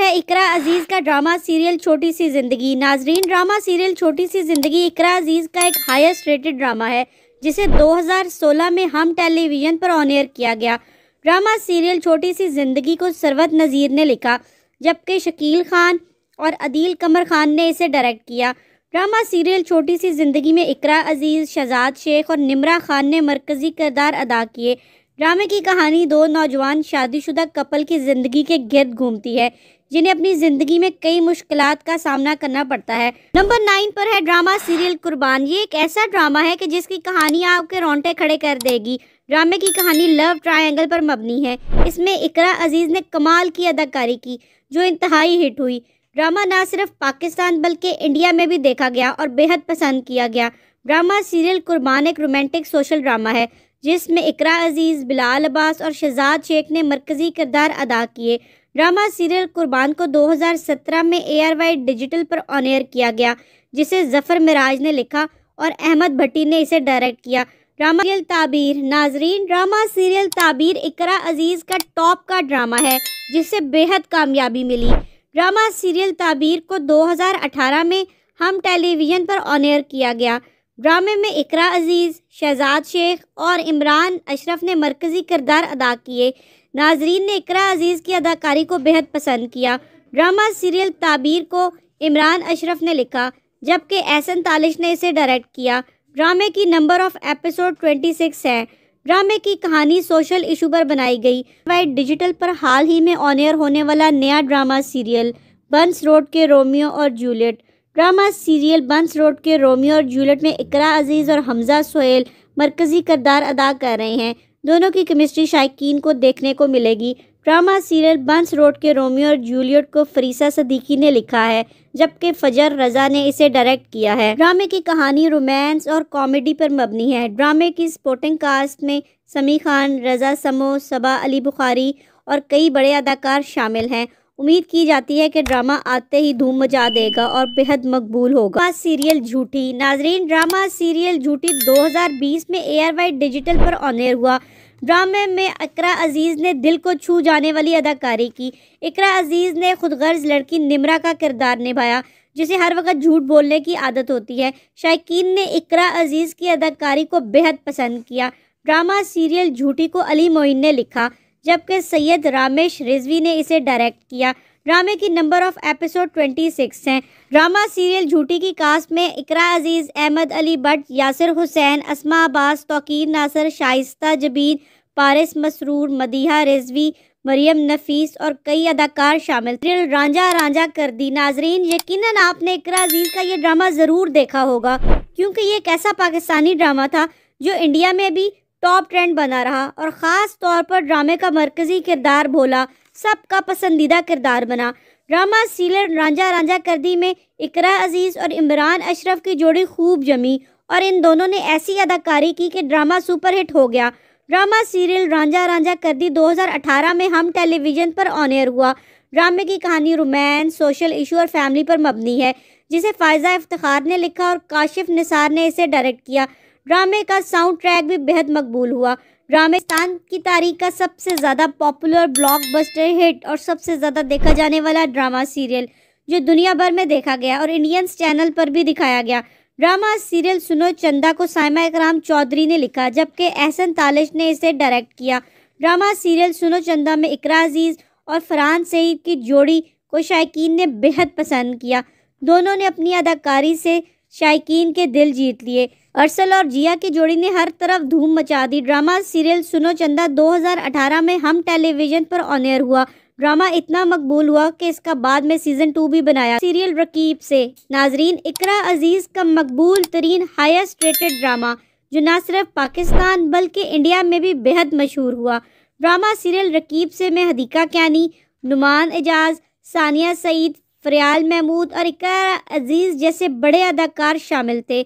है इकरा अजीज का drama serial छोटी सी जिंदगी नाजरीन ड्रामा सीरियल छोटी सी जिंदगी इकरा अजीज का एक हाईएस्ट रेटेड ड्रामा है जिसे 2016 में हम टेलीविजन पर ऑन एयर किया गया ड्रामा सीरियल छोटी सी जिंदगी को सरवत नज़ीर ने लिखा जबकि शकील खान और अदील कमर खान ने इसे डायरेक्ट किया ड्रामा सीरियल छोटी सी जिंदगी में इकरा अजीज़ शहजाद शेख और निमरा खान ने मरकज़ी किरदार अदा किए ड्रामे की कहानी दो नौजवान शादीशुदा कपल की ज़िंदगी के गिर्द घूमती है जिन्हें अपनी ज़िंदगी में कई मुश्किल का सामना करना पड़ता है नंबर नाइन पर है ड्रामा सीरियल कुर्बान ये एक ऐसा ड्रामा है कि जिसकी कहानी आपके रोंटे खड़े कर देगी ड्रामे की कहानी लव ट्रायंगल पर मबनी है इसमें इकरा अजीज़ ने कमाल की अदाकारी की जो इंतहाई हिट हुई ड्रामा ना सिर्फ पाकिस्तान बल्कि इंडिया में भी देखा गया और बेहद पसंद किया गया ड्रामा सीरियल कुर्बान एक रोमांटिक सोशल ड्रामा है जिसमें इकरा अजीज़ बिलाल अब्बास और शहजाद शेख ने मरकज़ी किरदार अदा किए ड्रामा सीरियल कुर्बान को 2017 में ए आर वाई डिजिटल पर एयर किया गया जिसे जफ़र मिराज ने लिखा और अहमद भट्टी ने इसे डायरेक्ट किया ड्रामा सीरियल ताबीर नाजरीन ड्रामा सीरियल ताबीर इकरा अजीज़ का टॉप का ड्रामा है जिसे बेहद कामयाबी मिली ड्रामा सीरियल ताबीर को 2018 में हम टेलीविज़न पर एयर किया गया ड्रामे में इकरा अजीज़ शहजाद शेख और इमरान अशरफ ने मरकज़ी किरदार अदा किए नाजरीन ने इकरा अजीज़ की अदाकारी को बेहद पसंद किया ड्रामा सीरियल ताबीर को इमरान अशरफ ने लिखा जबकि एहसन तालिश ने इसे डायरेक्ट किया ड्रामे की नंबर ऑफ एपिसोड 26 है ड्रामे की कहानी सोशल इशू पर बनाई गई वाइट डिजिटल पर हाल ही में ऑन एयर होने वाला नया ड्रामा सीरियल बंस रोड के रोमियो और Juliet drama serial Bans road के रोमियो और जूलियट में इकरा अजीज़ और हमजा सोहेल मरकज़ी करदार अदा कर रहे हैं दोनों की केमिस्ट्री शायकीन को देखने को मिलेगी ड्रामा सीरियल बंस रोड के रोमियो और जूलियट को फरीसा सदीकी ने लिखा है जबकि फजर रजा ने इसे डायरेक्ट किया है ड्रामे की कहानी रोमांस और कॉमेडी पर मबनी है ड्रामे की स्पोर्टिंग कास्ट में समी खान रजा समो सबा अली बुखारी और कई बड़े अदाकार शामिल हैं उम्मीद की जाती है कि ड्रामा आते ही धूम मचा देगा और बेहद मकबूल होगा सीरियल झूठी नाजरीन ड्रामा सीरियल झूठी 2020 में एआरवाई डिजिटल पर ऑनर हुआ ड्रामे में अकरा अजीज़ ने दिल को छू जाने वाली अदाकारी की इकरा अजीज़ ने खुद गर्ज लड़की निमरा का किरदार निभाया जिसे हर वक्त झूठ बोलने की आदत होती है शायकीन ने इकरा अजीज़ की अदाकारी को बेहद पसंद किया ड्रामा सीरियल झूठी को अली मोइन ने लिखा जबकि सैयद रामेश रिजवी ने इसे डायरेक्ट किया ड्रामे की नंबर ऑफ एपिसोड 26 हैं ड्रामा सीरियल झूठी की कास्ट में इकरा अजीज़ अहमद अली भट्ट यासिर हुसैन असमा अब्बास तोकीर नासर शाइस्ता जबीन पारिस मसरूर मदीहा रिजवी मरियम नफीस और कई अदाकार शामिल सीरियल रांझा रांझा कर दी नाजरीन यकीन आपने इकरा अजीज का ये ड्रामा ज़रूर देखा होगा क्योंकि ये एक ऐसा पाकिस्तानी ड्रामा था जो इंडिया में भी टॉप ट्रेंड बना रहा और ख़ास तौर पर ड्रामे का मरकज़ी किरदार भोला सबका पसंदीदा किरदार बना ड्रामा सीलर रांझा रांझा करदी में इकरा अजीज़ और इमरान अशरफ की जोड़ी खूब जमी और इन दोनों ने ऐसी अदाकारी की कि ड्रामा सुपरहिट हो गया ड्रामा सीरियल रांझा रांझा करदी 2018 में हम टेलीविज़न पर ऑन एयर हुआ ड्रामे की कहानी रोमैन सोशल इशू और फैमिली पर मबनी है जिसे फ़ायज़ा इफ्तार ने लिखा और काशिफ निसार ने इसे डायरेक्ट किया ड्रामे का साउंड ट्रैक भी बेहद मकबूल हुआ ड्रामेस्तान की तारीख का सबसे ज़्यादा पॉपुलर ब्लॉकबस्टर हिट और सबसे ज़्यादा देखा जाने वाला ड्रामा सीरियल जो दुनिया भर में देखा गया और इंडियन चैनल पर भी दिखाया गया ड्रामा सीरियल सुनो चंदा को सायमा इकराम चौधरी ने लिखा जबकि एहसन तालिश ने इसे डायरेक्ट किया ड्रामा सीरियल सुनो चंदा में इकरा अजीज़ और फरहान सईद की जोड़ी को शायकीन ने बेहद पसंद किया दोनों ने अपनी अदाकारी से शायकीन के दिल जीत लिए अरसल और जिया की जोड़ी ने हर तरफ धूम मचा दी ड्रामा सीरियल सुनो चंदा 2018 में हम टेलीविजन पर ऑन एयर हुआ ड्रामा इतना मकबूल हुआ कि इसका बाद में सीजन टू भी बनाया सीरियल रकीब से नाजरीन इकरा अजीज का मकबूल तरीन हाइस्ट रेटेड ड्रामा जो न सिर्फ पाकिस्तान बल्कि इंडिया में भी बेहद मशहूर हुआ ड्रामा सीरियल रकीब से में हदीका क्यानी नुमान एजाज सानिया सईद फरियाल महमूद और इकरा अजीज़ जैसे बड़े अदाकार शामिल थे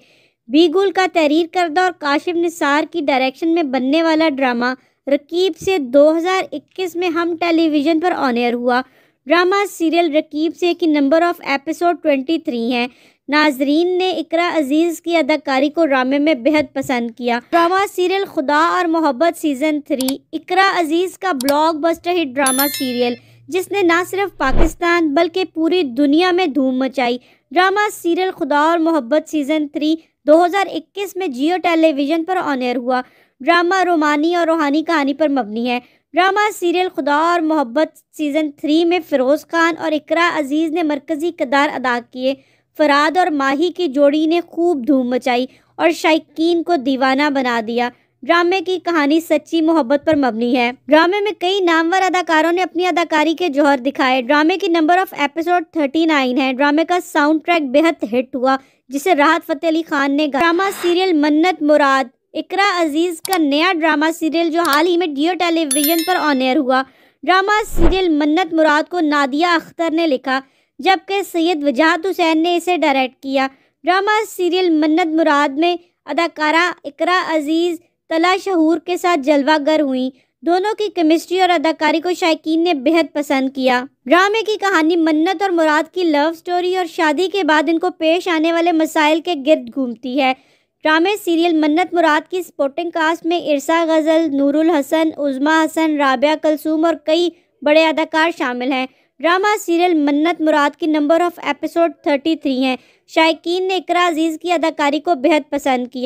बी गुल का तहरीर करदा और काशिफ निसार की डायरेक्शन में बनने वाला ड्रामा रकीब से 2021 में हम टेलीविज़न पर ऑनर हुआ ड्रामा सीरियल रकीब से की नंबर ऑफ एपिसोड 23 हैं नाजरीन ने इकरा अजीज़ की अदाकारी को ड्रामे में बेहद पसंद किया ड्रामा सीरियल खुदा और मोहब्बत सीज़न थ्री इकरा अजीज़ का blockbuster hit drama serial जिसने ना सिर्फ पाकिस्तान बल्कि पूरी दुनिया में धूम मचाई ड्रामा सीरियल खुदा और मोहब्बत सीज़न थ्री 2021 में जियो टेलीविज़न पर ऑन एयर हुआ ड्रामा रोमानी और रूहानी कहानी पर मबनी है ड्रामा सीरियल खुदा और मोहब्बत सीज़न थ्री में फ़िरोज़ खान और इकरा अजीज़ ने मरकज़ी किरदार अदा किए फराद और माही की जोड़ी ने खूब धूम मचाई और शायक को दीवाना बना दिया ड्रामे की कहानी सच्ची मोहब्बत पर मबनी है ड्रामे में कई नामवर अदाकारों ने अपनी अदाकारी के जौहर दिखाए ड्रामे की number of episode thirty nine है ड्रामे का साउंड ट्रैक बेहद हिट हुआ जिसे राहत फतेह अली खान ने ड्रामा सीरियल मन्नत मुराद इकरा अजीज़ का नया ड्रामा सीरियल जो हाल ही में डियो टेलीविज़न पर ऑन एयर हुआ ड्रामा सीरियल मन्नत मुराद को नादिया अख्तर ने लिखा जबकि सैयद वजाहत हुसैन ने इसे डायरेक्ट किया ड्रामा सीरियल मन्नत मुराद में अदाकारा इकरा अजीज़ तला शहूर के साथ जलवागर हुई दोनों की केमिस्ट्री और अदाकारी को शायकीन ने बेहद पसंद किया ड्रामे की कहानी मन्नत और मुराद की लव स्टोरी और शादी के बाद इनको पेश आने वाले मसाइल के गिर्द घूमती है ड्रामे सीरियल मन्नत मुराद की स्पोर्टिंग कास्ट में इरसा गज़ल नूरुल हसन उज़मा हसन राबिया कलसूम और कई बड़े अदाकार शामिल हैं ड्रामा सीरियल मन्नत मुराद की नंबर ऑफ़ एपिसोड 33 हैं शायकीन ने इकरा अजीज़ की अदाकारी को बेहद पसंद किया